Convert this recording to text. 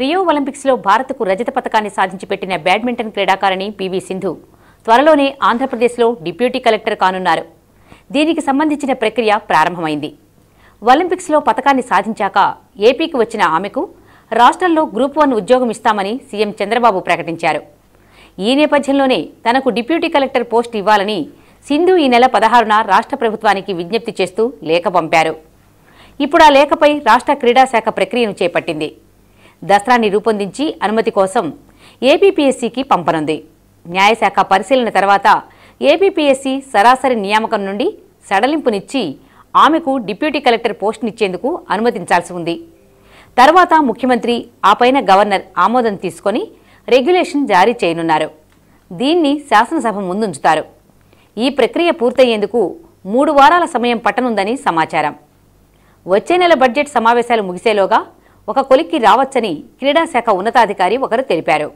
Rio ఒలింపిక్స్లో భారత్కు రజత పథకాన్ని సాధించి పెట్టిన బ్యాడ్మింటన్ క్రీడాకారిణి పివి సింధు త్వరలోనే ఆంధ్రప్రదేశ్లో డిప్యూటీ కలెక్టర్ కానున్నారు దీనికి సంబంధించిన ప్రక్రియ ప్రారంభమైంది ఒలింపిక్స్లో పథకాన్ని సాధించాక ఏపీకి వచ్చిన ఆమెకు రాష్ట్రంలో గ్రూప్ వన్ ఉద్యోగం ఇస్తామని సీఎం చంద్రబాబు ప్రకటించారు ఈ నేపథ్యంలోనే తనకు డిప్యూటీ కలెక్టర్ పోస్ట్ ఇవ్వాలని సింధు ఈ నెల పదహారున రాష్ట్ర ప్రభుత్వానికి విజ్ఞప్తి చేస్తూ లేఖ పంపారు ఇప్పుడు ఆ లేఖపై రాష్ట్ర క్రీడాశాఖ ప్రక్రియను చేపట్టింది దసరాని రూపొందించి అనుమతి కోసం ఏపీపీఎస్సీకి పంపనుంది న్యాయశాఖ పరిశీలన తర్వాత ఏపీపీఎస్సీ సరాసరి నియామకం నుండి సడలింపునిచ్చి ఆమెకు డిప్యూటీ కలెక్టర్ పోస్టునిచ్చేందుకు అనుమతించాల్సి ఉంది తర్వాత ముఖ్యమంత్రి ఆపైన గవర్నర్ ఆమోదం తీసుకొని రెగ్యులేషన్ జారీ చేయనున్నారు దీన్ని శాసనసభ ముందుంచుతారు ఈ ప్రక్రియ పూర్తయ్యేందుకు మూడు వారాల సమయం పట్టనుందని సమాచారం వచ్చే నెల బడ్జెట్ సమావేశాలు ముగిసేలోగా ఒక కొలిక్కి రావచ్చని క్రీడాశాఖ ఉన్నతాధికారి ఒకరు తెలిపారు